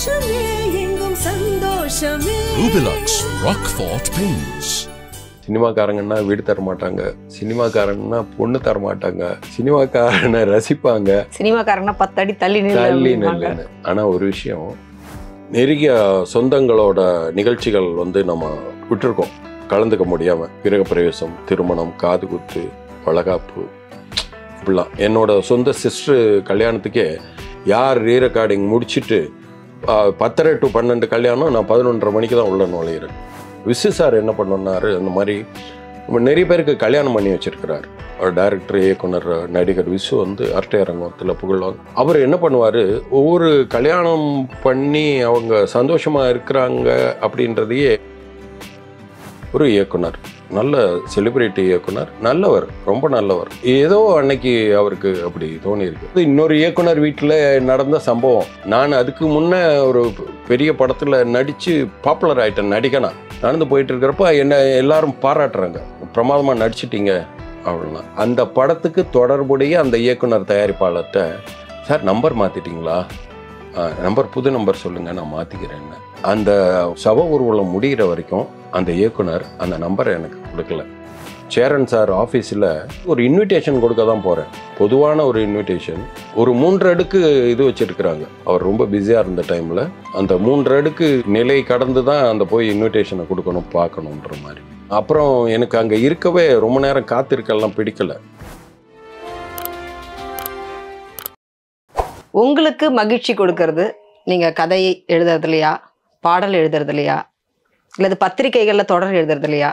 சினிமாக்காரங்கன்னா வீடு தர மாட்டாங்க சினிமாக்காரன்னா பொண்ணு தர மாட்டாங்க சினிமாக்காரனை ரசிப்பாங்க சினிமாக்காரனா பத்தடி தள்ளி தள்ளி நில்லு ஆனா ஒரு விஷயம் நெருங்கிய சொந்தங்களோட நிகழ்ச்சிகள் வந்து நம்ம விட்டுருக்கோம் கலந்துக்க முடியாம கிரக பிரவேசம் திருமணம் காது குத்து வளகாப்பு இப்படிலாம் என்னோட சொந்த சிஸ்டர் கல்யாணத்துக்கே யார் ரீ ரெக்கார்டிங் முடிச்சுட்டு பத்தரை டு பன்னெண்டு கல்யாணம் நான் பதினொன்றரை மணிக்கு தான் உள்ள நுழையிறேன் விசு சார் என்ன பண்ணாரு அந்த மாதிரி நிறைய பேருக்கு கல்யாணம் பண்ணி வச்சுருக்கிறார் டைரக்டர் இயக்குனர் நடிகர் விசு வந்து அர்ட்ட அரங்கத்தில் புகழ்வாங்க அவர் என்ன பண்ணுவார் ஒவ்வொரு கல்யாணம் பண்ணி அவங்க சந்தோஷமாக இருக்கிறாங்க அப்படின்றதையே ஒரு இயக்குனர் நல்ல செலிபிரிட்டி இயக்குனர் நல்லவர் ரொம்ப நல்லவர் ஏதோ அன்னைக்கு அவருக்கு அப்படி தோணியிருக்கு இன்னொரு இயக்குனர் வீட்டில் நடந்த சம்பவம் நான் அதுக்கு முன்னே ஒரு பெரிய படத்தில் நடித்து பாப்புலர் ஆகிட்டேன் நடிகனா நடந்து போயிட்டு இருக்கிறப்ப என்ன எல்லாரும் பாராட்டுறாங்க பிரமாதமாக நடிச்சிட்டீங்க அப்படின்னா அந்த படத்துக்கு தொடர்புடைய அந்த இயக்குனர் தயாரிப்பாளர்கிட்ட சார் நம்பர் மாற்றிட்டிங்களா நம்பர் புது நம்பர் சொல்லுங்கள் நான் என்ன அந்த சவ ஊர்வலம் முடிகிற வரைக்கும் அந்த இயக்குனர் அந்த நம்பரை எனக்கு கொடுக்கல சேரன் சார் ஆஃபீஸில் ஒரு இன்விடேஷன் கொடுக்க தான் போகிறேன் பொதுவான ஒரு இன்விடேஷன் ஒரு மூன்று அடுக்கு இது வச்சுருக்கிறாங்க அவர் ரொம்ப பிஸியாக இருந்த டைமில் அந்த மூன்று அடுக்கு நிலை கடந்து தான் அந்த போய் இன்விடேஷனை கொடுக்கணும் பார்க்கணுன்ற மாதிரி அப்புறம் எனக்கு அங்கே இருக்கவே ரொம்ப நேரம் காத்திருக்கெல்லாம் பிடிக்கலை உங்களுக்கு மகிழ்ச்சி கொடுக்கறது நீங்கள் கதை எழுதுறதுலையா பாடல் இல்லையா இல்லது பத்திரிகைகளில் தொடர் இல்லையா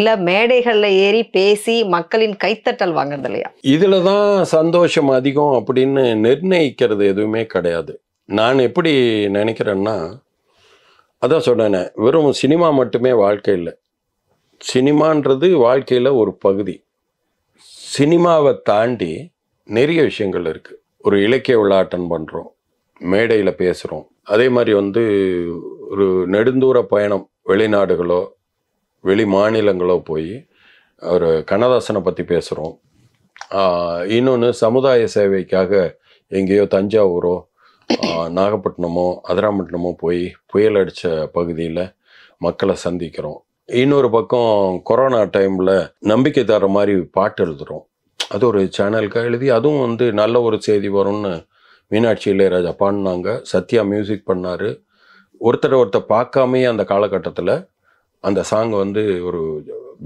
இல்லை மேடைகளில் ஏறி பேசி மக்களின் கைத்தட்டல் வாங்குறது இல்லையா இதில் தான் சந்தோஷம் அதிகம் அப்படின்னு நிர்ணயிக்கிறது எதுவுமே கிடையாது நான் எப்படி நினைக்கிறேன்னா அதான் சொன்னேன் வெறும் சினிமா மட்டுமே வாழ்க்கை இல்லை சினிமான்றது வாழ்க்கையில் ஒரு பகுதி சினிமாவை தாண்டி நிறைய விஷயங்கள் இருக்குது ஒரு இலக்கிய விழா அட்டன் பண்ணுறோம் மேடையில் பேசுகிறோம் அதே மாதிரி வந்து ஒரு நெடுந்தூர பயணம் வெளிநாடுகளோ வெளி மாநிலங்களோ போய் ஒரு கண்ணதாசனை பற்றி பேசுகிறோம் இன்னொன்று சமுதாய சேவைக்காக எங்கேயோ தஞ்சாவூரோ நாகப்பட்டினமோ அதராம்பட்டினமோ போய் புயல் அடித்த பகுதியில் மக்களை சந்திக்கிறோம் இன்னொரு பக்கம் கொரோனா டைமில் நம்பிக்கை தர மாதிரி பாட்டு எழுதுகிறோம் அது ஒரு சேனலுக்காக எழுதி அதுவும் வந்து நல்ல ஒரு செய்தி வரும்னு மீனாட்சி இளையராஜா பாடினாங்க சத்யா மியூசிக் பண்ணார் ஒருத்தரை ஒருத்தர் பார்க்காமையே அந்த காலகட்டத்தில் அந்த சாங் வந்து ஒரு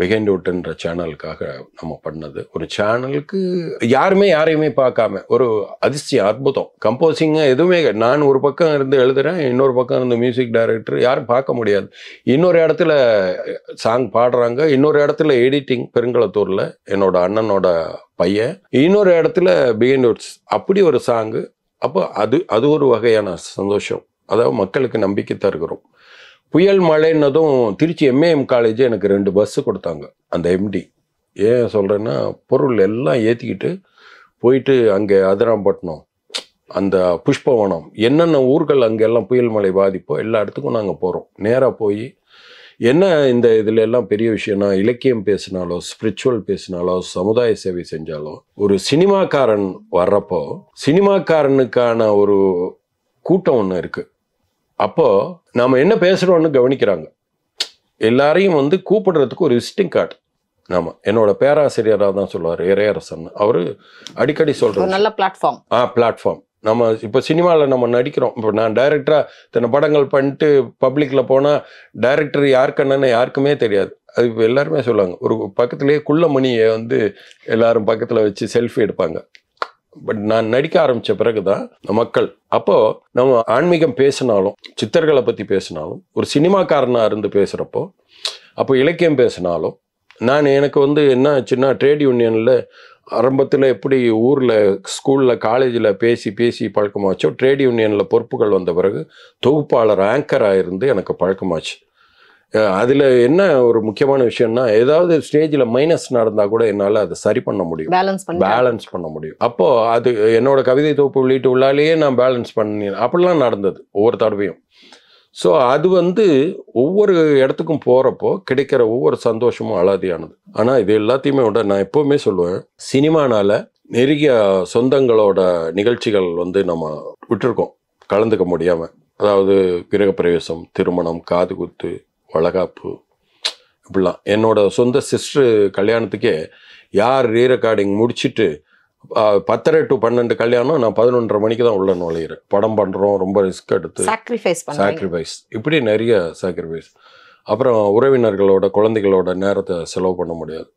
பிகைண்ட் அவுட்டுன்ற சேனலுக்காக நம்ம பண்ணது ஒரு சேனலுக்கு யாருமே யாரையுமே பார்க்காம ஒரு அதிர்ஷ்டம் அற்புதம் கம்போசிங்கு எதுவுமே நான் ஒரு பக்கம் இருந்து எழுதுகிறேன் இன்னொரு பக்கம் இருந்து மியூசிக் டைரக்டர் யாரும் பார்க்க முடியாது இன்னொரு இடத்துல சாங் பாடுறாங்க இன்னொரு இடத்துல எடிட்டிங் பெருங்களத்தூரில் என்னோட அண்ணனோட பையன் இன்னொரு இடத்துல பிகைண்ட் அவுட்ஸ் அப்படி ஒரு சாங்கு அப்போ அது அது ஒரு வகையான சந்தோஷம் அதாவது மக்களுக்கு நம்பிக்கை தருகிறோம் புயல் மழைன்னதும் திருச்சி எம்ஏஎம் காலேஜ் எனக்கு ரெண்டு பஸ்ஸு கொடுத்தாங்க அந்த எம்டி ஏன் சொல்கிறேன்னா பொருள் எல்லாம் ஏற்றிக்கிட்டு போயிட்டு அங்கே அதிராம்பட்டினம் அந்த புஷ்பவனம் என்னென்ன ஊர்கள் அங்கெல்லாம் புயல் மழை பாதிப்போ எல்லா இடத்துக்கும் நாங்கள் போகிறோம் நேராக போய் என்ன இந்த இதில் எல்லாம் பெரிய விஷயம்னா இலக்கியம் பேசினாலோ ஸ்பிரிச்சுவல் பேசினாலோ சமுதாய சேவை செஞ்சாலோ ஒரு சினிமாக்காரன் வர்றப்போ சினிமாக்காரனுக்கான ஒரு கூட்டம் ஒன்று இருக்குது அப்போது நாம் என்ன பேசுகிறோன்னு கவனிக்கிறாங்க எல்லாரையும் வந்து கூப்பிடுறதுக்கு ஒரு விசிட்டிங் கார்டு ஆமாம் என்னோட பேராசிரியராக தான் சொல்லுவார் இறையரசன் அவர் அடிக்கடி சொல்கிறார் நல்ல பிளாட்ஃபார்ம் ஆ பிளாட்ஃபார்ம் நம்ம இப்போ சினிமாவில் நம்ம நடிக்கிறோம் இப்போ நான் டைரக்டராக தன்னை படங்கள் பண்ணிட்டு பப்ளிக்கில் போனால் டைரக்டர் யாருக்கு என்னென்னு யாருக்குமே தெரியாது அது இப்போ எல்லாருமே சொல்லுவாங்க ஒரு பக்கத்துலேயே குள்ள மணியை வந்து எல்லாரும் பக்கத்தில் வச்சு செல்ஃபி எடுப்பாங்க பட் நான் நடிக்க ஆரம்பித்த பிறகு தான் மக்கள் அப்போது நம்ம ஆன்மீகம் பேசினாலும் சித்தர்களை பற்றி பேசினாலும் ஒரு சினிமாக்காரனாக இருந்து பேசுகிறப்போ அப்போ இலக்கியம் பேசினாலும் நான் எனக்கு வந்து என்ன ஆச்சுன்னா ட்ரேட் யூனியனில் ஆரம்பத்தில் எப்படி ஊரில் ஸ்கூலில் காலேஜில் பேசி பேசி பழக்கமாச்சோ ட்ரேட் யூனியனில் பொறுப்புகள் வந்த பிறகு தொகுப்பாளர் ஆங்கராக இருந்து எனக்கு பழக்கமாச்சு அதில் என்ன ஒரு முக்கியமான விஷயம்னா ஏதாவது ஸ்டேஜில் மைனஸ் நடந்தால் கூட என்னால் அதை சரி பண்ண முடியும் பேலன்ஸ் பண்ண முடியும் அப்போது அது என்னோட கவிதை தொகுப்பு உள்ளிட்டு உள்ளாலேயே நான் பேலன்ஸ் பண்ணேன் அப்படிலாம் நடந்தது ஒவ்வொரு தடவையும் ஸோ அது வந்து ஒவ்வொரு இடத்துக்கும் போகிறப்போ கிடைக்கிற ஒவ்வொரு சந்தோஷமும் அலாதியானது ஆனால் இது எல்லாத்தையுமே விட நான் எப்போவுமே சொல்லுவேன் சினிமானால் நிறைய சொந்தங்களோட நிகழ்ச்சிகள் வந்து நம்ம விட்டுருக்கோம் கலந்துக்க முடியாமல் அதாவது கிரகப்பிரவேசம் திருமணம் காது குத்து வளகாப்பு இப்படிலாம் என்னோட சொந்த சிஸ்டர் கல்யாணத்துக்கே யார் ரீரெக்கார்டிங் முடிச்சுட்டு பத்தரை டு பன்னெண்டு கல்யாணம் நான் பதினொன்றரை மணிக்கு தான் உள்ள நுழையிறேன் படம் பண்ணுறோம் ரொம்ப ரிஸ்க் எடுத்து சாக்ரிஃபைஸ் சாக்ரிஃபைஸ் இப்படி நிறைய சாக்ரிஃபைஸ் அப்புறம் உறவினர்களோட குழந்தைகளோட நேரத்தை செலவு பண்ண முடியாது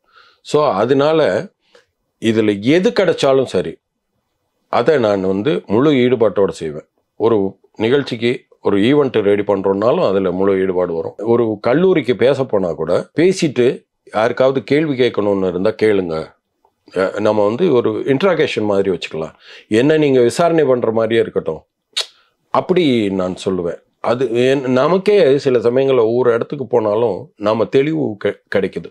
ஸோ அதனால இதில் எது கிடைச்சாலும் சரி அதை நான் வந்து முழு ஈடுபாட்டோடு செய்வேன் ஒரு நிகழ்ச்சிக்கு ஒரு ஈவெண்ட்டு ரெடி பண்ணுறோம்னாலும் அதில் முழு ஈடுபாடு வரும் ஒரு கல்லூரிக்கு பேச போனால் கூட பேசிட்டு யாருக்காவது கேள்வி கேட்கணும்னு இருந்தால் கேளுங்க நம்ம வந்து ஒரு இன்ட்ராகேஷன் மாதிரி வச்சுக்கலாம் என்ன நீங்கள் விசாரணை பண்ணுற மாதிரியே இருக்கட்டும் அப்படி நான் சொல்லுவேன் அது நமக்கே சில சமயங்களில் ஒவ்வொரு இடத்துக்கு போனாலும் நாம் தெளிவு கிடைக்குது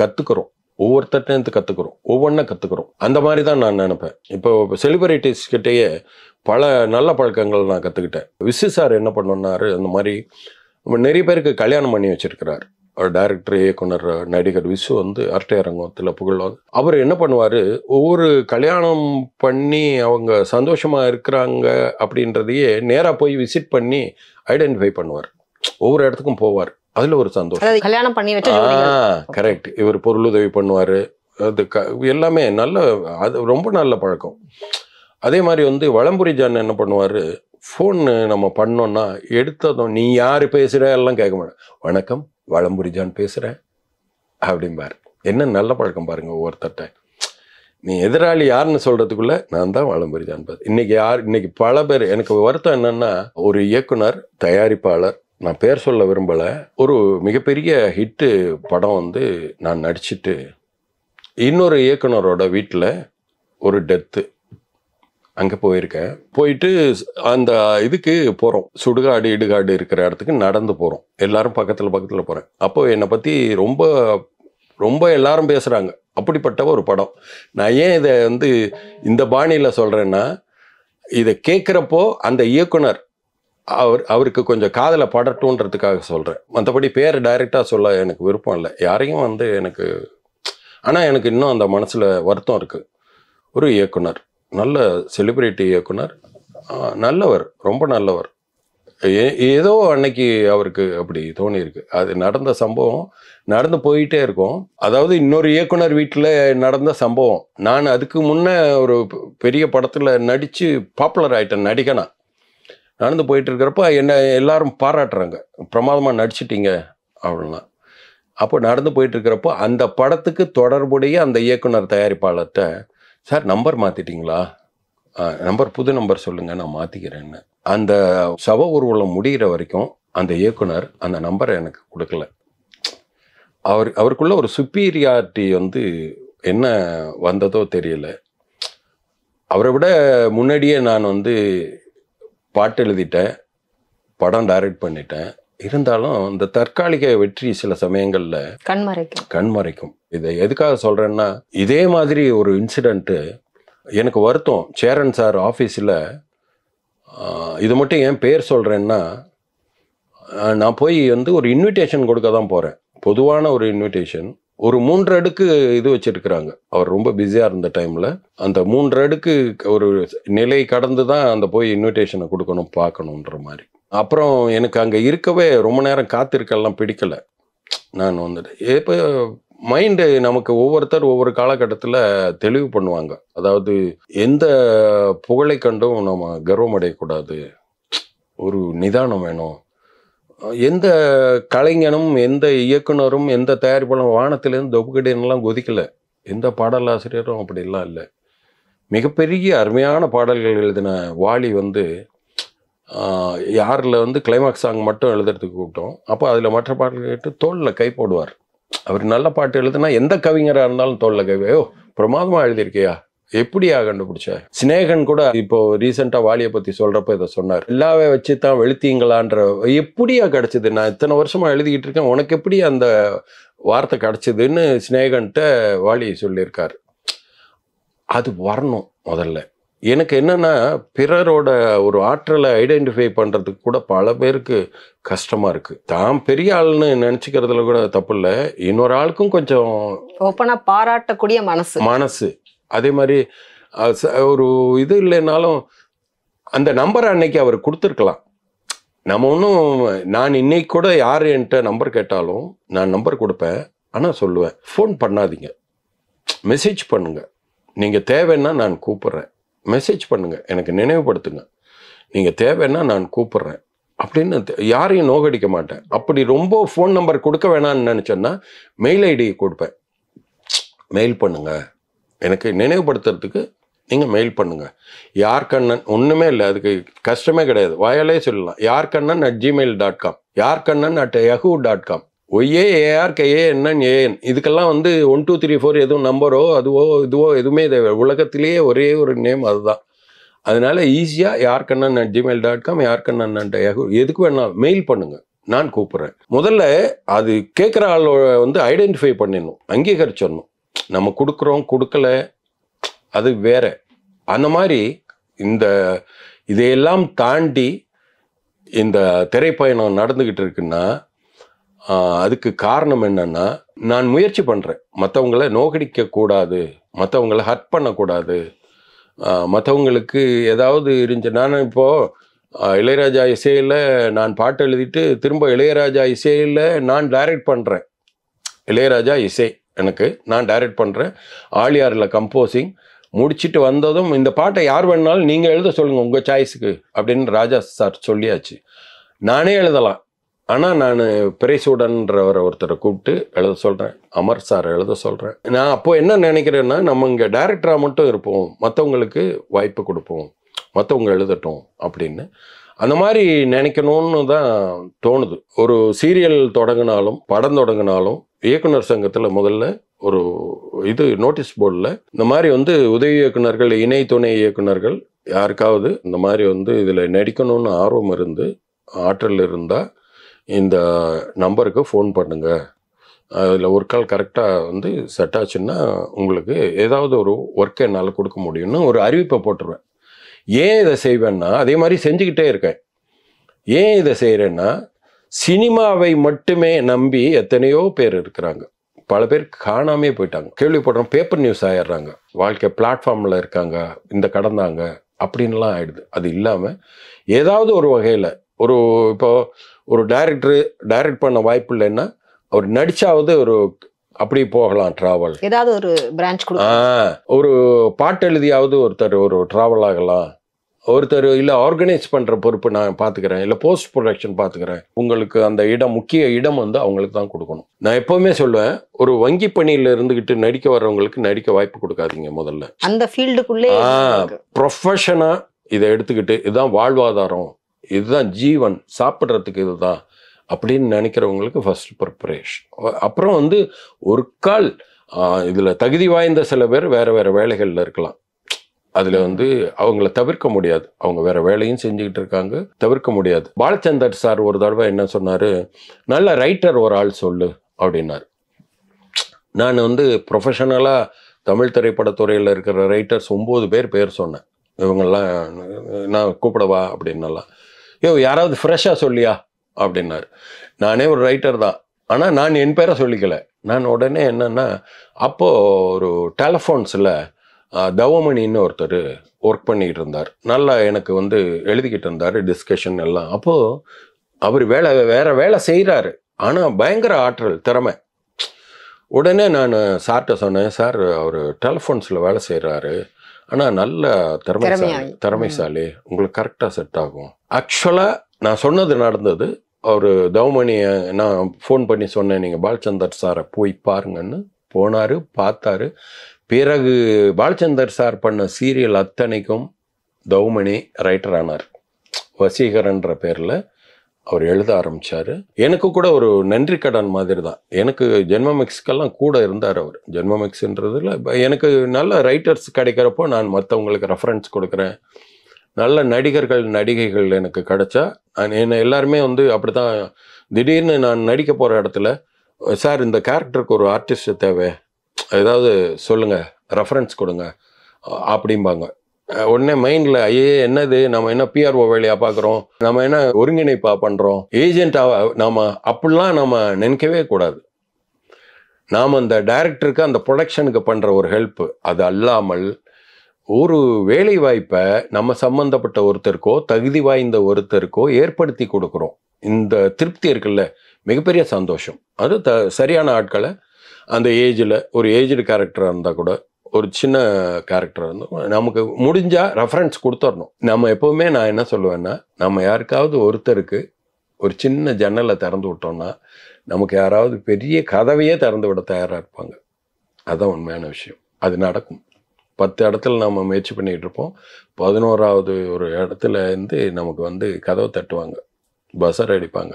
கற்றுக்குறோம் ஒவ்வொருத்தட்டேருந்து கற்றுக்குறோம் ஒவ்வொன்றா கற்றுக்குறோம் அந்த மாதிரி தான் நான் நினப்பேன் இப்போ செலிபிரிட்டிஸ் கிட்டேயே பல நல்ல பழக்கங்கள் நான் கற்றுக்கிட்டேன் விசு சார் என்ன பண்ணுனாரு அந்த மாதிரி நிறைய பேருக்கு கல்யாணம் பண்ணி வச்சுருக்கிறார் டைரக்டர் இயக்குனர் uh, நடிகர் விசு வந்து அரட்டை அரங்கத்தில் புகழ்வாங்க அவர் என்ன பண்ணுவார் ஒவ்வொரு கல்யாணம் பண்ணி அவங்க சந்தோஷமாக இருக்கிறாங்க அப்படின்றதையே நேராக போய் விசிட் பண்ணி ஐடென்டிஃபை பண்ணுவார் ஒவ்வொரு இடத்துக்கும் போவார் அதில் ஒரு சந்தோஷம் கல்யாணம் பண்ணி கரெக்ட் இவர் பொருளுதவி பண்ணுவார் அது க எல்லாமே நல்ல அது ரொம்ப நல்ல பழக்கம் அதே மாதிரி வந்து வளம்புரி ஜான் என்ன பண்ணுவார் ஃபோன் நம்ம பண்ணோன்னா எடுத்ததும் நீ யார் பேசுகிற எல்லாம் கேட்க மாட்டேன் வணக்கம் வளம்புரி ஜான் பேசுகிறேன் அப்படிம்பார் என்ன நல்ல பழக்கம் பாருங்கள் ஒவ்வொருத்தட்ட நீ எதிராளி யாருன்னு சொல்கிறதுக்குள்ளே நான் தான் வளம்புரி ஜான் பேச இன்றைக்கி யார் இன்றைக்கி பல பேர் எனக்கு வருத்தம் என்னென்னா ஒரு இயக்குனர் தயாரிப்பாளர் நான் பேர் சொல்ல விரும்பலை ஒரு மிகப்பெரிய ஹிட்டு படம் வந்து நான் நடிச்சுட்டு இன்னொரு இயக்குனரோட வீட்டில் ஒரு டெத்து அங்கே போயிருக்கேன் போயிட்டு அந்த இதுக்கு போகிறோம் சுடுகாடு இடுகாடு இருக்கிற இடத்துக்கு நடந்து போகிறோம் எல்லாரும் பக்கத்தில் பக்கத்தில் போகிறேன் அப்போ என்னை பற்றி ரொம்ப ரொம்ப எல்லாரும் பேசுகிறாங்க அப்படிப்பட்ட ஒரு படம் நான் ஏன் இதை வந்து இந்த பாணியில் சொல்கிறேன்னா இதை கேட்குறப்போ அந்த இயக்குனர் அவர் அவருக்கு கொஞ்சம் காதலை படட்டுன்றதுக்காக சொல்கிறேன் மற்றபடி பேர் டைரெக்டாக சொல்ல எனக்கு விருப்பம் இல்லை யாரையும் வந்து எனக்கு ஆனால் எனக்கு இன்னும் அந்த மனசில் வருத்தம் இருக்குது ஒரு இயக்குனர் நல்ல செலிபிரிட்டி இயக்குனர் நல்லவர் ரொம்ப நல்லவர் ஏதோ அன்னைக்கு அவருக்கு அப்படி தோணியிருக்கு அது நடந்த சம்பவம் நடந்து போயிட்டே இருக்கும் அதாவது இன்னொரு இயக்குனர் வீட்டில் நடந்த சம்பவம் நான் அதுக்கு முன்னே ஒரு பெரிய படத்தில் நடித்து பாப்புலர் ஆகிட்டேன் நடிகனா நடந்து போயிட்டு இருக்கிறப்ப என்ன எல்லாரும் பாராட்டுறாங்க பிரமாதமாக நடிச்சிட்டிங்க அப்படின்னா அப்போ நடந்து போயிட்டு இருக்கிறப்போ அந்த படத்துக்கு தொடர்புடைய அந்த இயக்குனர் தயாரிப்பாளர்கிட்ட சார் நம்பர் மாற்றிட்டிங்களா நம்பர் புது நம்பர் சொல்லுங்கள் நான் மாற்றிக்கிறேன்னு அந்த சவ ஊர்வலம் முடிகிற வரைக்கும் அந்த இயக்குனர் அந்த நம்பரை எனக்கு கொடுக்கல அவர் அவருக்குள்ள ஒரு சுப்பீரியாரிட்டி வந்து என்ன வந்ததோ தெரியல அவரை விட முன்னாடியே நான் வந்து பாட்டு எழுதிட்டேன் படம் டைரக்ட் பண்ணிட்டேன் இருந்தாலும் இந்த தற்காலிக வெற்றி சில சமயங்கள்ல கண்மறைக்கும் கண்மறைக்கும் இதை எதுக்காக சொல்றேன்னா இதே மாதிரி ஒரு இன்சிடென்ட்டு எனக்கு வருத்தம் சேரன் சார் ஆஃபீஸில் இது மட்டும் ஏன் பேர் சொல்கிறேன்னா நான் போய் வந்து ஒரு இன்விடேஷன் கொடுக்க தான் போகிறேன் பொதுவான ஒரு இன்விடேஷன் ஒரு மூன்று அடுக்கு இது வச்சுருக்குறாங்க அவர் ரொம்ப பிஸியாக இருந்த டைமில் அந்த மூன்று அடுக்கு ஒரு நிலை கடந்து தான் அந்த போய் இன்விடேஷனை கொடுக்கணும் பார்க்கணுன்ற மாதிரி அப்புறம் எனக்கு அங்கே இருக்கவே ரொம்ப நேரம் காத்திருக்கெல்லாம் பிடிக்கலை நான் வந்துட்டு இப்போ மைண்டு நமக்கு ஒவ்வொருத்தர் ஒவ்வொரு காலகட்டத்தில் தெளிவு பண்ணுவாங்க அதாவது எந்த புகழை கண்டும் நம்ம கர்வம் அடையக்கூடாது ஒரு நிதானம் வேணும் எந்த கலைஞனும் எந்த இயக்குனரும் எந்த தயாரிப்பாளரும் வானத்திலேருந்து தொபுகடின்லாம் கொதிக்கலை எந்த பாடலாசிரியரும் அப்படிலாம் இல்லை மிகப்பெரிய அருமையான பாடல்கள் எழுதின வாலி வந்து யாரில் வந்து கிளைமாக்ஸ் சாங் மட்டும் எழுதுறதுக்கு கூப்பிட்டோம் அப்போ அதில் மற்ற பாட்டு கேட்டு தோளில் கை போடுவார் அவர் நல்ல பாட்டு எழுதுனா எந்த கவிஞராக இருந்தாலும் தோளில் கை ஓ பிரமாதமாக எழுதியிருக்கியா எப்படியா கண்டுபிடிச்ச சினேகன் கூட இப்போ ரீசெண்டாக வாலியை பற்றி சொல்கிறப்ப இதை சொன்னார் எல்லாவே வச்சு தான் வெளுத்தீங்களான்ற எப்படியா கிடச்சிது நான் இத்தனை வருஷமாக எழுதிக்கிட்டு இருக்கேன் உனக்கு எப்படி அந்த வார்த்தை கிடச்சிதுன்னு சினேகன்ட்ட வாலி சொல்லியிருக்கார் அது வரணும் முதல்ல எனக்கு என்னென்னா பிறரோட ஒரு ஆற்றலை ஐடென்டிஃபை பண்ணுறதுக்கு கூட பல பேருக்கு கஷ்டமாக இருக்குது தான் பெரிய ஆள்னு நினச்சிக்கிறதுல கூட தப்பு இல்லை இன்னொரு ஆளுக்கும் கொஞ்சம் ஓப்பனாக பாராட்டக்கூடிய மனசு மனசு அதே மாதிரி ஒரு இது இல்லைனாலும் அந்த நம்பரை அன்னைக்கு அவர் கொடுத்துருக்கலாம் நம்ம ஒன்றும் நான் இன்னைக்கு கூட யார் என்கிட்ட நம்பர் கேட்டாலும் நான் நம்பர் கொடுப்பேன் ஆனால் சொல்லுவேன் ஃபோன் பண்ணாதீங்க மெசேஜ் பண்ணுங்கள் நீங்கள் தேவைன்னா நான் கூப்பிட்றேன் மெசேஜ் பண்ணுங்கள் எனக்கு நினைவுபடுத்துங்க நீங்கள் தேவைன்னா நான் கூப்பிட்றேன் அப்படின்னு யாரையும் நோகடிக்க மாட்டேன் அப்படி ரொம்ப ஃபோன் நம்பர் கொடுக்க வேணான்னு நினச்சேன்னா மெயில் ஐடி கொடுப்பேன் மெயில் பண்ணுங்கள் எனக்கு நினைவுபடுத்துறதுக்கு நீங்கள் மெயில் பண்ணுங்கள் யார் கண்ணன் ஒன்றுமே இல்லை அதுக்கு கஷ்டமே கிடையாது வாயாலே சொல்லலாம் யார் Kannan at gmail dot com யார் Kannan at yahoo dot com Y A R K என்னன்னு ஏஎன் இதுக்கெல்லாம் வந்து ஒன் டூ த்ரீ ஃபோர் எதுவும் நம்பரோ அதுவோ இதுவோ எதுவுமே தேவை உலகத்திலேயே ஒரே ஒரு நேம் அதுதான் அதனால் ஈஸியாக யார்கண்ணன் அட் ஜிமெயில் டாட் காம் யார்கண்ணன் அட் எதுக்கு வேணால் மெயில் பண்ணுங்கள் நான் கூப்பிட்றேன் முதல்ல அது கேட்குற ஆளோட வந்து ஐடென்டிஃபை பண்ணிடணும் அங்கீகரிச்சிடணும் நம்ம கொடுக்குறோம் கொடுக்கல அது வேற அந்த மாதிரி இந்த இதையெல்லாம் தாண்டி இந்த திரைப்பயணம் நடந்துக்கிட்டு இருக்குன்னா அதுக்கு காரணம் என்னன்னா நான் முயற்சி பண்ணுறேன் மற்றவங்கள நோக்கடிக்கக்கூடாது கூடாது மற்றவங்கள ஹர்ட் பண்ணக்கூடாது மற்றவங்களுக்கு ஏதாவது இருந்துச்சு நான் இப்போது இளையராஜா இசையில் நான் பாட்டு எழுதிட்டு திரும்ப இளையராஜா இசையில் நான் டைரக்ட் பண்ணுறேன் இளையராஜா இசை எனக்கு நான் டைரக்ட் பண்ணுறேன் ஆழியாரில் கம்போசிங் முடிச்சுட்டு வந்ததும் இந்த பாட்டை யார் வேணுனாலும் நீங்கள் எழுத சொல்லுங்கள் உங்கள் சாய்ஸுக்கு அப்படின்னு ராஜா சார் சொல்லியாச்சு நானே எழுதலாம் ஆனால் நான் பிரேசூடன்றவர் ஒருத்தரை கூப்பிட்டு எழுத சொல்கிறேன் அமர் சார் எழுத சொல்கிறேன் நான் அப்போது என்ன நினைக்கிறேன்னா நம்ம இங்கே டேரக்டராக மட்டும் இருப்போம் மற்றவங்களுக்கு வாய்ப்பு கொடுப்போம் மற்றவங்க எழுதட்டும் அப்படின்னு அந்த மாதிரி நினைக்கணும்னு தான் தோணுது ஒரு சீரியல் தொடங்கினாலும் படம் தொடங்கினாலும் இயக்குனர் சங்கத்தில் முதல்ல ஒரு இது நோட்டீஸ் போர்டில் இந்த மாதிரி வந்து உதவி இயக்குநர்கள் இணை துணை இயக்குநர்கள் யாருக்காவது இந்த மாதிரி வந்து இதில் நடிக்கணும்னு ஆர்வம் இருந்து ஆற்றல் இருந்தால் இந்த நம்பருக்கு ஃபோன் பண்ணுங்கள் அதில் ஒரு கால் கரெக்டாக வந்து செட் ஆச்சுன்னா உங்களுக்கு ஏதாவது ஒரு ஒர்க்கை என்னால் கொடுக்க முடியும்னு ஒரு அறிவிப்பை போட்டுருவேன் ஏன் இதை செய்வேன்னா அதே மாதிரி செஞ்சுக்கிட்டே இருக்கேன் ஏன் இதை செய்கிறேன்னா சினிமாவை மட்டுமே நம்பி எத்தனையோ பேர் இருக்கிறாங்க பல பேர் காணாமே போயிட்டாங்க கேள்விப்படுறோம் பேப்பர் நியூஸ் ஆயிடுறாங்க வாழ்க்கை பிளாட்ஃபார்மில் இருக்காங்க இந்த கடந்தாங்க அப்படின்லாம் ஆயிடுது அது இல்லாமல் ஏதாவது ஒரு வகையில் ஒரு இப்போது ஒரு டைரக்டர் டைரக்ட் பண்ண வாய்ப்பு இல்லைன்னா அவர் நடிச்சாவது ஒரு அப்படி போகலாம் ட்ராவல் ஏதாவது ஒரு பிரான்ச் ஒரு பாட்டு எழுதியாவது ஒருத்தர் ஒரு ட்ராவல் ஆகலாம் ஒருத்தர் இல்லை ஆர்கனைஸ் பண்ணுற பொறுப்பு நான் பார்த்துக்கிறேன் இல்லை போஸ்ட் ப்ரொடக்ஷன் பார்த்துக்கிறேன் உங்களுக்கு அந்த இடம் முக்கிய இடம் வந்து அவங்களுக்கு தான் கொடுக்கணும் நான் எப்போவுமே சொல்லுவேன் ஒரு வங்கி பணியில் இருந்துக்கிட்டு நடிக்க வர்றவங்களுக்கு நடிக்க வாய்ப்பு கொடுக்காதீங்க முதல்ல அந்த ஃபீல்டுக்குள்ளே ப்ரொஃபஷனாக இதை எடுத்துக்கிட்டு இதுதான் வாழ்வாதாரம் இதுதான் ஜீவன் சாப்பிட்றதுக்கு இதுதான் அப்படின்னு நினைக்கிறவங்களுக்கு ஃபஸ்ட் ப்ரிப்பரேஷன் அப்புறம் வந்து ஒரு கால் இதில் தகுதி வாய்ந்த சில பேர் வேறு வேறு வேலைகளில் இருக்கலாம் அதில் வந்து அவங்கள தவிர்க்க முடியாது அவங்க வேறு வேலையும் செஞ்சுக்கிட்டு இருக்காங்க தவிர்க்க முடியாது பாலச்சந்தர் சார் ஒரு தடவை என்ன சொன்னார் நல்ல ரைட்டர் ஒரு ஆள் சொல்லு அப்படின்னார் நான் வந்து ப்ரொஃபஷனலாக தமிழ் திரைப்படத்துறையில் இருக்கிற ரைட்டர்ஸ் ஒம்பது பேர் பேர் சொன்னேன் இவங்கெல்லாம் நான் கூப்பிடவா அப்படின்னலாம் யோ யாராவது ஃப்ரெஷ்ஷாக சொல்லியா அப்படின்னாரு நானே ஒரு ரைட்டர் தான் ஆனால் நான் என் பேரை சொல்லிக்கல நான் உடனே என்னென்னா அப்போது ஒரு டெலஃபோன்ஸில் தவமணின்னு ஒருத்தர் ஒர்க் பண்ணிகிட்டு இருந்தார் நல்லா எனக்கு வந்து எழுதிக்கிட்டு இருந்தார் டிஸ்கஷன் எல்லாம் அப்போது அவர் வேலை வேறு வேலை செய்கிறாரு ஆனால் பயங்கர ஆற்றல் திறமை உடனே நான் சார்கிட்ட சொன்னேன் சார் அவர் டெலஃபோன்ஸில் வேலை செய்கிறாரு ஆனால் நல்ல திறமைசாலி திறமைசாலி உங்களுக்கு கரெக்டாக செட் ஆகும் ஆக்சுவலாக நான் சொன்னது நடந்தது அவர் தவமணியை நான் ஃபோன் பண்ணி சொன்னேன் நீங்கள் பாலச்சந்தர் சாரை போய் பாருங்கன்னு போனார் பார்த்தாரு பிறகு பாலச்சந்தர் சார் பண்ண சீரியல் அத்தனைக்கும் தௌமணி ரைட்டர் ஆனார் வசீகரன்ற பேரில் அவர் எழுத ஆரம்பித்தார் எனக்கு கூட ஒரு நன்றி கடன் மாதிரி தான் எனக்கு ஜென்மமிக்ஸ்க்கெல்லாம் கூட இருந்தார் அவர் இப்போ எனக்கு நல்ல ரைட்டர்ஸ் கிடைக்கிறப்போ நான் மற்றவங்களுக்கு ரெஃபரன்ஸ் கொடுக்குறேன் நல்ல நடிகர்கள் நடிகைகள் எனக்கு கிடைச்சா என்னை எல்லாருமே வந்து அப்படி தான் திடீர்னு நான் நடிக்க போகிற இடத்துல சார் இந்த கேரக்டருக்கு ஒரு ஆர்டிஸ்ட் தேவை ஏதாவது சொல்லுங்கள் ரெஃபரன்ஸ் கொடுங்க அப்படிம்பாங்க உடனே மைண்டில் ஐயே என்னது நம்ம என்ன பிஆர்ஓ வேலையாக பார்க்குறோம் நம்ம என்ன ஒருங்கிணைப்பாக பண்ணுறோம் ஏஜென்ட்டாக நாம் அப்படிலாம் நம்ம நினைக்கவே கூடாது நாம் அந்த டைரக்டருக்கு அந்த ப்ரொடக்ஷனுக்கு பண்ணுற ஒரு ஹெல்ப்பு அது அல்லாமல் ஒரு வேலை வாய்ப்பை நம்ம சம்மந்தப்பட்ட ஒருத்தருக்கோ தகுதி வாய்ந்த ஒருத்தருக்கோ ஏற்படுத்தி கொடுக்குறோம் இந்த திருப்தி இருக்குல்ல மிகப்பெரிய சந்தோஷம் அது த சரியான ஆட்களை அந்த ஏஜில் ஒரு ஏஜ்டு கேரக்டராக இருந்தால் கூட ஒரு சின்ன கேரக்டர் வந்து நமக்கு முடிஞ்சால் ரெஃபரன்ஸ் கொடுத்துடணும் நம்ம எப்போவுமே நான் என்ன சொல்லுவேன்னா நம்ம யாருக்காவது ஒருத்தருக்கு ஒரு சின்ன ஜன்னலை திறந்து விட்டோம்னா நமக்கு யாராவது பெரிய கதவையே திறந்து விட தயாராக இருப்பாங்க அதுதான் உண்மையான விஷயம் அது நடக்கும் பத்து இடத்துல நம்ம முயற்சி பண்ணிகிட்டு இருப்போம் பதினோராவது ஒரு இடத்துல இருந்து நமக்கு வந்து கதவை தட்டுவாங்க பஸ்ஸர் அடிப்பாங்க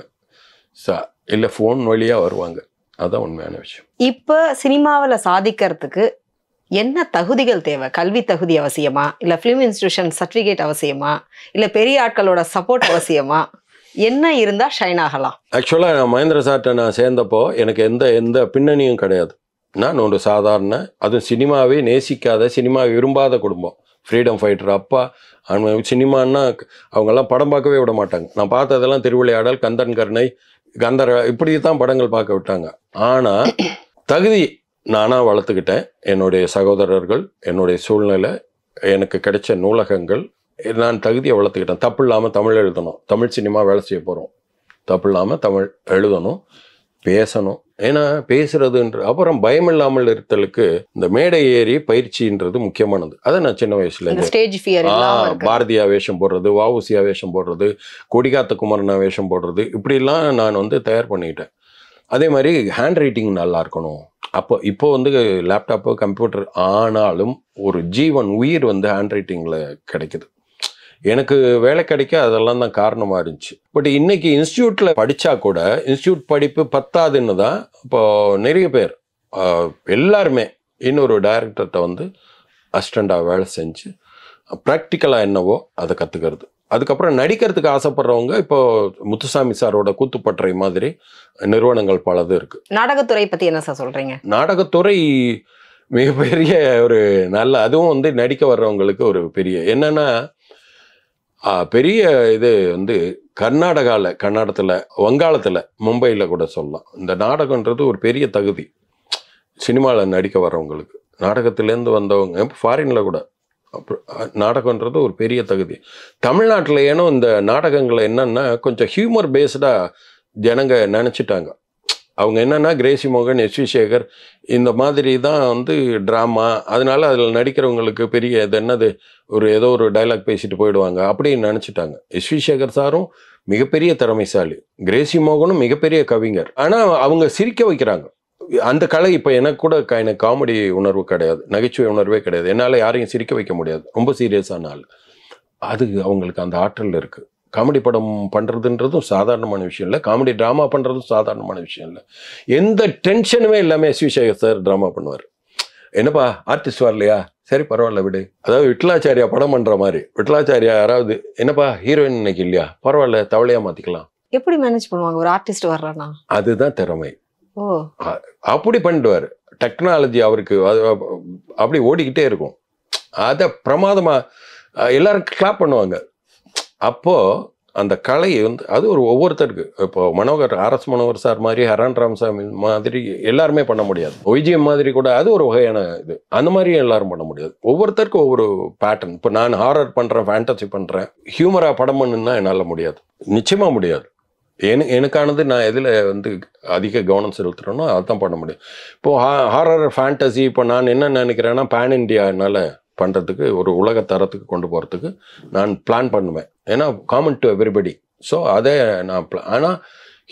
சா இல்லை ஃபோன் வழியாக வருவாங்க அதுதான் உண்மையான விஷயம் இப்போ சினிமாவில் சாதிக்கிறதுக்கு என்ன தகுதிகள் தேவை கல்வி தகுதி அவசியமா இல்லை ஃபிலிம் இன்ஸ்டியூஷன் சர்டிஃபிகேட் அவசியமா இல்லை பெரிய ஆட்களோட சப்போர்ட் அவசியமா என்ன இருந்தால் ஷைன் ஆகலாம் ஆக்சுவலாக நான் மகேந்திர சார்ட்ட நான் சேர்ந்தப்போ எனக்கு எந்த எந்த பின்னணியும் கிடையாது நான் ஒரு சாதாரண அதுவும் சினிமாவே நேசிக்காத சினிமா விரும்பாத குடும்பம் ஃப்ரீடம் ஃபைட்டர் அப்பா அவங்க சினிமான்னா அவங்கெல்லாம் படம் பார்க்கவே விட மாட்டாங்க நான் பார்த்ததெல்லாம் திருவிளையாடல் கந்தன் கருணை கந்தர இப்படி தான் படங்கள் பார்க்க விட்டாங்க ஆனால் தகுதி நானாக வளர்த்துக்கிட்டேன் என்னுடைய சகோதரர்கள் என்னுடைய சூழ்நிலை எனக்கு கிடைச்ச நூலகங்கள் நான் தகுதியை வளர்த்துக்கிட்டேன் தப்பு இல்லாமல் தமிழ் எழுதணும் தமிழ் சினிமா வேலை செய்ய போகிறோம் தப்பு இல்லாமல் தமிழ் எழுதணும் பேசணும் ஏன்னா பேசுறதுன்ற அப்புறம் பயம் இல்லாமல் இருத்தலுக்கு இந்த மேடை ஏறி பயிற்சின்றது முக்கியமானது அதை நான் சின்ன வயசுல பாரதியா வேஷம் போடுறது வாவுசியா வேஷம் போடுறது கொடிகாத்த குமரனா வேஷம் போடுறது இப்படிலாம் நான் வந்து தயார் பண்ணிக்கிட்டேன் அதே மாதிரி ஹேண்ட் ரைட்டிங் நல்லா இருக்கணும் அப்போ இப்போ வந்து லேப்டாப்போ கம்ப்யூட்டர் ஆனாலும் ஒரு ஜீவன் உயிர் வந்து ஹேண்ட் ரைட்டிங்கில் கிடைக்குது எனக்கு வேலை கிடைக்க அதெல்லாம் தான் காரணமாக இருந்துச்சு பட் இன்றைக்கி இன்ஸ்டியூட்டில் படித்தா கூட இன்ஸ்டியூட் படிப்பு பத்தாதுன்னு தான் இப்போது நிறைய பேர் எல்லாருமே இன்னொரு டைரக்டர்கிட்ட வந்து அஸ்டண்டாக வேலை செஞ்சு ப்ராக்டிக்கலாக என்னவோ அதை கற்றுக்கிறது அதுக்கப்புறம் நடிக்கிறதுக்கு ஆசைப்படுறவங்க இப்போ முத்துசாமி சாரோட கூத்துப்பற்றை மாதிரி நிறுவனங்கள் பலது இருக்கு நாடகத்துறை பத்தி என்ன சார் சொல்றீங்க நாடகத்துறை மிகப்பெரிய ஒரு நல்ல அதுவும் வந்து நடிக்க வர்றவங்களுக்கு ஒரு பெரிய என்னன்னா பெரிய இது வந்து கர்நாடகாவில் கர்நாடகத்தில் வங்காளத்தில் மும்பையில் கூட சொல்லலாம் இந்த நாடகன்றது ஒரு பெரிய தகுதி சினிமாவில் நடிக்க வர்றவங்களுக்கு நாடகத்துலேருந்து வந்தவங்க ஃபாரினில் கூட நாடகன்றது ஒரு பெரிய தகுதி தமிழ்நாட்டில் ஏனோ இந்த நாடகங்களை என்னென்னா கொஞ்சம் ஹியூமர் பேஸ்டாக ஜனங்க நினச்சிட்டாங்க அவங்க என்னென்னா கிரேசி மோகன் எஸ் வி சேகர் இந்த மாதிரி தான் வந்து ட்ராமா அதனால் அதில் நடிக்கிறவங்களுக்கு பெரிய இது என்னது ஒரு ஏதோ ஒரு டைலாக் பேசிட்டு போயிடுவாங்க அப்படின்னு நினச்சிட்டாங்க எஸ் வி சேகர் சாரும் மிகப்பெரிய திறமைசாலி கிரேசி மோகனும் மிகப்பெரிய கவிஞர் ஆனால் அவங்க சிரிக்க வைக்கிறாங்க அந்த கலை இப்போ எனக்கு கூட எனக்கு காமெடி உணர்வு கிடையாது நகைச்சுவை உணர்வே கிடையாது என்னால் யாரையும் சிரிக்க வைக்க முடியாது ரொம்ப சீரியஸான ஆள் அது அவங்களுக்கு அந்த ஆற்றல் இருக்குது காமெடி படம் பண்ணுறதுன்றதும் சாதாரணமான விஷயம் இல்லை காமெடி ட்ராமா பண்ணுறதும் சாதாரணமான விஷயம் இல்லை எந்த டென்ஷனுமே இல்லாமல் எஸ்விசேகர் சார் ட்ராமா பண்ணுவார் என்னப்பா ஆர்டிஸ்ட் வரலையா சரி பரவாயில்ல விடு அதாவது விட்லாச்சாரியா படம் பண்ணுற மாதிரி விட்லாச்சாரியா யாராவது என்னப்பா ஹீரோயின் இன்னைக்கு இல்லையா பரவாயில்ல தவளையாக மாற்றிக்கலாம் எப்படி மேனேஜ் பண்ணுவாங்க ஒரு ஆர்டிஸ்ட் வர்றானா அதுதான் திறமை அப்படி பண்ணிடுவார் டெக்னாலஜி அவருக்கு அப்படி ஓடிக்கிட்டே இருக்கும் அதை பிரமாதமாக எல்லாரும் கிளாப் பண்ணுவாங்க அப்போது அந்த கலை வந்து அது ஒரு ஒவ்வொருத்தருக்கு இப்போ Manohar R S Manohar sir மாதிரி ஹரான் ராமசாமி மாதிரி எல்லாருமே பண்ண முடியாது ஒய்ஜிஎம் மாதிரி கூட அது ஒரு வகையான இது அந்த மாதிரியும் எல்லாரும் பண்ண முடியாது ஒவ்வொருத்தருக்கும் ஒவ்வொரு பேட்டர்ன் இப்போ நான் ஹாரர் பண்ணுறேன் ஃபேண்டசி பண்ணுறேன் ஹியூமராக படம் பண்ணுன்னா என்னால் முடியாது நிச்சயமாக முடியாது எனக்கு எனக்கானது நான் எதில் வந்து அதிக கவனம் செலுத்துகிறேனோ அதான் பண்ண முடியும் இப்போது ஹா ஹாரர் ஃபேண்டசி இப்போ நான் என்ன நினைக்கிறேன்னா பேன் இண்டியானால் பண்ணுறதுக்கு ஒரு உலக தரத்துக்கு கொண்டு போகிறதுக்கு நான் பிளான் பண்ணுவேன் ஏன்னா காமன் டு எவ்ரிபடி ஸோ அதே நான் ஆனால்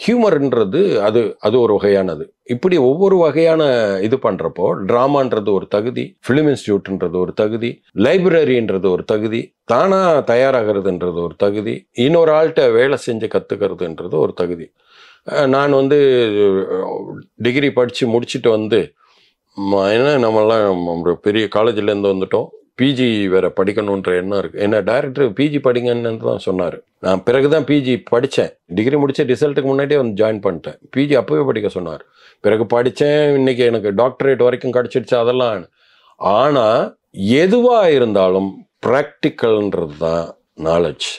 ஹியூமர்ன்றது அது அது ஒரு வகையானது இப்படி ஒவ்வொரு வகையான இது பண்ணுறப்போ ட்ராமான்றது ஒரு தகுதி ஃபிலிம் இன்ஸ்டியூட்ன்றது ஒரு தகுதி லைப்ரரின்றது ஒரு தகுதி தானாக தயாராகிறதுன்றது ஒரு தகுதி இன்னொரு ஆள்கிட்ட வேலை செஞ்சு கற்றுக்கிறதுன்றது ஒரு தகுதி நான் வந்து டிகிரி படித்து முடிச்சுட்டு வந்து என்ன நம்மளாம் பெரிய காலேஜ்லேருந்து வந்துட்டோம் பிஜி வேற படிக்கணுன்ற எண்ணம் இருக்கு என்ன டைரக்டர் பிஜி படிங்கன்னு தான் சொன்னார் நான் பிறகு தான் பிஜி படித்தேன் டிகிரி முடிச்சு ரிசல்ட்டுக்கு முன்னாடியே வந்து ஜாயின் பண்ணிட்டேன் பிஜி அப்போவே படிக்க சொன்னார் பிறகு படித்தேன் இன்னைக்கு எனக்கு டாக்டரேட் வரைக்கும் கிடச்சிடுச்சு அதெல்லாம் ஆனால் எதுவாக இருந்தாலும் ப்ராக்டிக்கல்ன்றது தான் நாலேஜ்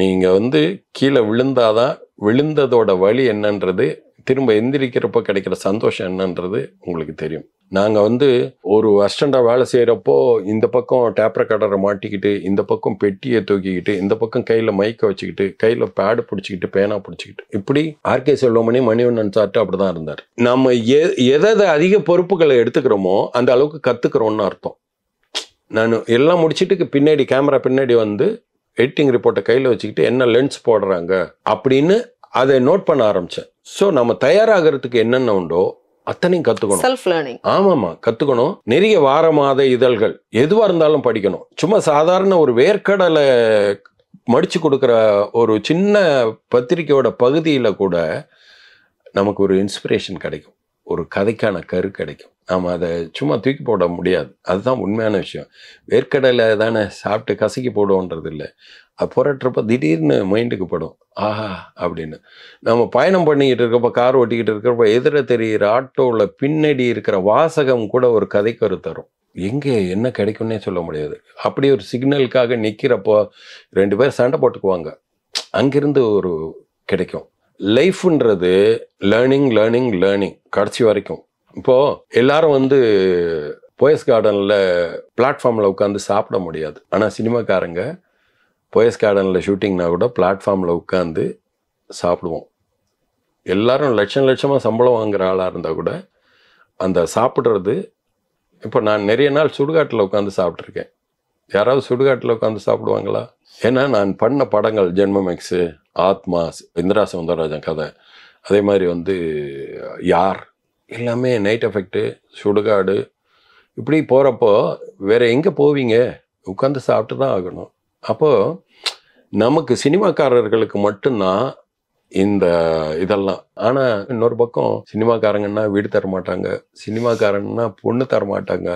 நீங்கள் வந்து கீழே விழுந்தாதான் விழுந்ததோட வழி என்னன்றது திரும்ப எந்திரிக்கிறப்ப கிடைக்கிற சந்தோஷம் என்னன்றது உங்களுக்கு தெரியும் நாங்கள் வந்து ஒரு அஸ்டண்டாக வேலை செய்கிறப்போ இந்த பக்கம் டேப் கடரை மாட்டிக்கிட்டு இந்த பக்கம் பெட்டியை தூக்கிக்கிட்டு இந்த பக்கம் கையில் மைக்கை வச்சுக்கிட்டு கையில் பேடு பிடிச்சிக்கிட்டு பேனா பிடிச்சிக்கிட்டு இப்படி ஆர்கே செல்வமணி மணிவண்ணன் சார்ட்டு அப்படி தான் இருந்தார் நம்ம எ எதை அதிக பொறுப்புகளை எடுத்துக்கிறோமோ அந்த அளவுக்கு கற்றுக்கிறோம்னு அர்த்தம் நான் எல்லாம் முடிச்சுட்டு பின்னாடி கேமரா பின்னாடி வந்து எடிட்டிங் ரிப்போர்ட்டை கையில் வச்சுக்கிட்டு என்ன லென்ஸ் போடுறாங்க அப்படின்னு அதை நோட் பண்ண ஆரம்பித்தேன் ஸோ நம்ம தயாராகிறதுக்கு என்னென்ன உண்டோ அத்தனையும் கத்துக்கணும் செல்ஃப் லேர்னிங் ஆமாமா கத்துக்கணும் நிறைய வார மாத இதழ்கள் எதுவா இருந்தாலும் படிக்கணும் சும்மா சாதாரண ஒரு வேர்க்கடலை மடிச்சு கொடுக்குற ஒரு சின்ன பத்திரிகையோட பகுதியில் கூட நமக்கு ஒரு இன்ஸ்பிரேஷன் கிடைக்கும் ஒரு கதைக்கான கரு கிடைக்கும் நாம் அதை சும்மா தூக்கி போட முடியாது அதுதான் உண்மையான விஷயம் வேர்க்கடலை தானே சாப்பிட்டு கசக்கி போடுவோன்றது இல்லை அது போராட்டுறப்ப திடீர்னு மைண்டுக்கு படும் ஆஹா அப்படின்னு நம்ம பயணம் பண்ணிக்கிட்டு இருக்கிறப்ப கார் ஓட்டிக்கிட்டு இருக்கிறப்ப எதிர தெரிகிற ஆட்டோவில் பின்னாடி இருக்கிற வாசகம் கூட ஒரு கதைக்கரு தரும் எங்கே என்ன கிடைக்கும்னே சொல்ல முடியாது அப்படி ஒரு சிக்னலுக்காக நிற்கிறப்போ ரெண்டு பேர் சண்டை போட்டுக்குவாங்க அங்கிருந்து ஒரு கிடைக்கும் லைஃப்ன்றது லேர்னிங் லேர்னிங் லேர்னிங் கடைசி வரைக்கும் இப்போ எல்லாரும் வந்து போயஸ் கார்டனில் பிளாட்ஃபார்மில் உட்காந்து சாப்பிட முடியாது ஆனால் சினிமாக்காரங்க போயஸ் கார்டனில் ஷூட்டிங்னா கூட பிளாட்ஃபார்மில் உட்காந்து சாப்பிடுவோம் எல்லாரும் லட்சம் லட்சமாக சம்பளம் வாங்குற ஆளாக இருந்தால் கூட அந்த சாப்பிட்றது இப்போ நான் நிறைய நாள் சுடுகாட்டில் உட்காந்து சாப்பிட்ருக்கேன் யாராவது சுடுகாட்டில் உட்காந்து சாப்பிடுவாங்களா ஏன்னா நான் பண்ண படங்கள் ஜென்மமெக்ஸு ஆத்மா இந்திரா சவுந்தரராஜன் கதை அதே மாதிரி வந்து யார் எல்லாமே நைட் எஃபெக்ட்டு சுடுகாடு இப்படி போகிறப்போ வேறு எங்கே போவீங்க உட்காந்து சாப்பிட்டு தான் ஆகணும் அப்போது நமக்கு சினிமாக்காரர்களுக்கு மட்டும்தான் இந்த இதெல்லாம் ஆனால் இன்னொரு பக்கம் சினிமாக்காரங்கன்னா வீடு தர மாட்டாங்க சினிமாக்காரன்னா பொண்ணு தர மாட்டாங்க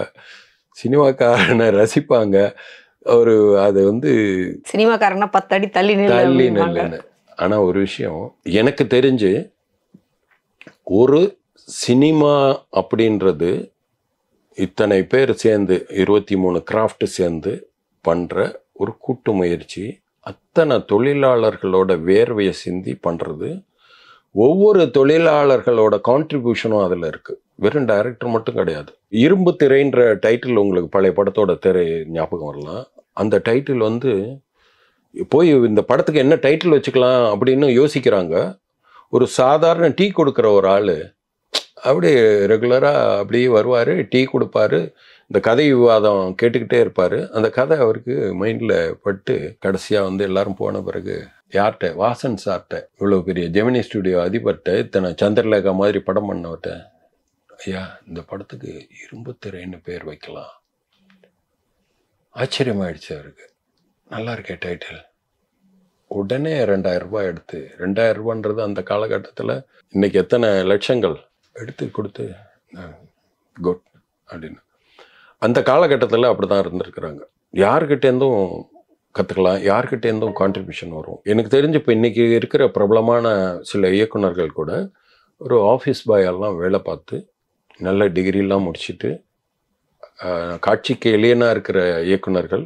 சினிமாக்காரனை ரசிப்பாங்க ஒரு அது வந்து சினிமாக்காரனா பத்தடி தள்ளி தள்ளி நில்லுன்னு ஆனால் ஒரு விஷயம் எனக்கு தெரிஞ்சு ஒரு சினிமா அப்படின்றது இத்தனை பேர் சேர்ந்து இருபத்தி மூணு கிராஃப்ட் சேர்ந்து பண்ணுற ஒரு கூட்டு முயற்சி அத்தனை தொழிலாளர்களோட வேர்வையை சிந்தி பண்ணுறது ஒவ்வொரு தொழிலாளர்களோட கான்ட்ரிபியூஷனும் அதில் இருக்குது வெறும் டைரக்டர் மட்டும் கிடையாது இரும்பு திரைன்ற டைட்டில் உங்களுக்கு பழைய படத்தோட திரை ஞாபகம் வரலாம் அந்த டைட்டில் வந்து போய் இந்த படத்துக்கு என்ன டைட்டில் வச்சுக்கலாம் அப்படின்னு யோசிக்கிறாங்க ஒரு சாதாரண டீ கொடுக்குற ஒரு ஆள் அப்படி ரெகுலராக அப்படியே வருவார் டீ கொடுப்பாரு இந்த கதை விவாதம் கேட்டுக்கிட்டே இருப்பார் அந்த கதை அவருக்கு மைண்டில் பட்டு கடைசியாக வந்து எல்லாரும் போன பிறகு யார்கிட்ட வாசன் சார்கிட்ட இவ்வளோ பெரிய ஜெமினி ஸ்டுடியோ அதிபர்கிட்ட இத்தனை சந்திரலேகா மாதிரி படம் பண்ணவர்கிட்ட ஐயா இந்த படத்துக்கு இரும்பு திரைன்னு பேர் வைக்கலாம் ஆச்சரியமாயிடுச்சு அவருக்கு நல்லா இருக்கே டைட்டில் உடனே ரெண்டாயிரம் ரூபாய் எடுத்து ரெண்டாயிரம் ரூபான்றது அந்த காலகட்டத்தில் இன்றைக்கி எத்தனை லட்சங்கள் எடுத்து கொடுத்து குட் அப்படின்னு அந்த காலகட்டத்தில் அப்படி தான் இருந்திருக்கிறாங்க யார்கிட்டேருந்தும் கற்றுக்கலாம் யார்கிட்டேருந்தும் கான்ட்ரிபியூஷன் வரும் எனக்கு தெரிஞ்சு இப்போ இன்றைக்கி இருக்கிற பிரபலமான சில இயக்குநர்கள் கூட ஒரு ஆஃபீஸ் பாயெல்லாம் வேலை பார்த்து நல்ல டிகிரிலாம் முடிச்சுட்டு காட்சிக்கு எளியனாக இருக்கிற இயக்குநர்கள்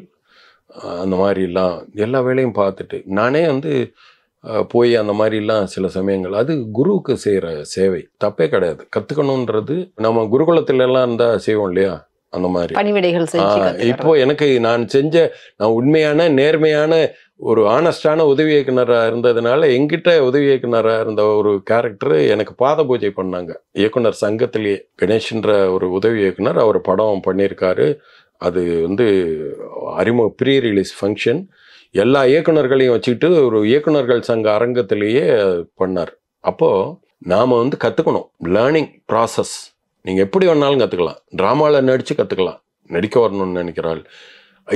அந்த மாதிரிலாம் எல்லா வேலையும் பார்த்துட்டு நானே வந்து போய் அந்த மாதிரிலாம் சில சமயங்கள் அது குருவுக்கு செய்கிற சேவை தப்பே கிடையாது கற்றுக்கணுன்றது நம்ம குருகுலத்திலலாம் இருந்தால் செய்வோம் இல்லையா அந்த மாதிரி இப்போ எனக்கு நான் செஞ்ச நான் உண்மையான நேர்மையான ஒரு ஆனஸ்டான உதவி இயக்குனராக இருந்ததுனால எங்கிட்ட உதவி இயக்குனராக இருந்த ஒரு கேரக்டர் எனக்கு பாத பூஜை பண்ணாங்க இயக்குனர் சங்கத்திலேயே கணேஷ்ன்ற ஒரு உதவி இயக்குனர் அவர் படம் பண்ணியிருக்காரு அது வந்து அறிமுக ப்ரீ ரிலீஸ் ஃபங்க்ஷன் எல்லா இயக்குநர்களையும் வச்சுக்கிட்டு ஒரு இயக்குநர்கள் சங்க அரங்கத்திலேயே பண்ணார் அப்போது நாம் வந்து கற்றுக்கணும் லேர்னிங் ப்ராசஸ் நீங்கள் எப்படி வேணாலும் கற்றுக்கலாம் ட்ராமாவில் நடித்து கற்றுக்கலாம் நடிக்க வரணும்னு நினைக்கிறாள்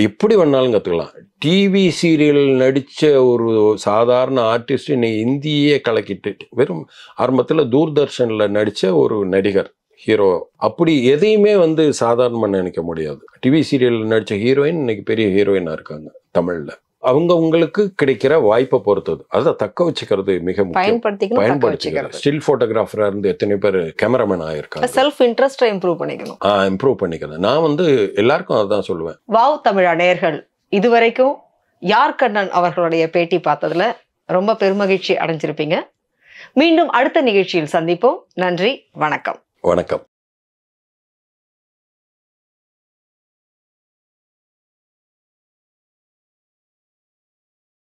எப்படி வேணாலும் கற்றுக்கலாம் டிவி சீரியல் நடித்த ஒரு சாதாரண ஆர்டிஸ்ட் இன்னைக்கு இந்தியே கலக்கிட்டு வெறும் ஆரம்பத்தில் தூர்தர்ஷனில் நடித்த ஒரு நடிகர் ஹீரோ அப்படி எதையுமே வந்து சாதாரணமாக நினைக்க முடியாது டிவி சீரியலில் நடித்த ஹீரோயின் இன்னைக்கு பெரிய ஹீரோயினாக இருக்காங்க தமிழில் அவங்க உங்களுக்கு கிடைக்கிற வாய்ப்பை பொறுத்தது அதை தக்க வச்சுக்கிறது மிக பயன்படுத்திக்கணும் பயன்படுத்திக்கிறது ஸ்டில் ஃபோட்டோகிராஃபராக இருந்து எத்தனை பேர் கேமராமேன் ஆயிருக்காங்க செல்ஃப் இன்ட்ரெஸ்ட்டை இம்ப்ரூவ் பண்ணிக்கணும் ஆ இம்ப்ரூவ் பண்ணிக்கிறது நான் வந்து எல்லாருக்கும் அதுதான் சொல்லுவேன் வாவ் தமிழா நேர்கள் இதுவரைக்கும் யார் கண்ணன் அவர்களுடைய பேட்டி பார்த்ததுல ரொம்ப பெருமகிழ்ச்சி அடைஞ்சிருப்பீங்க மீண்டும் அடுத்த நிகழ்ச்சியில் சந்திப்போம் நன்றி வணக்கம் வணக்கம்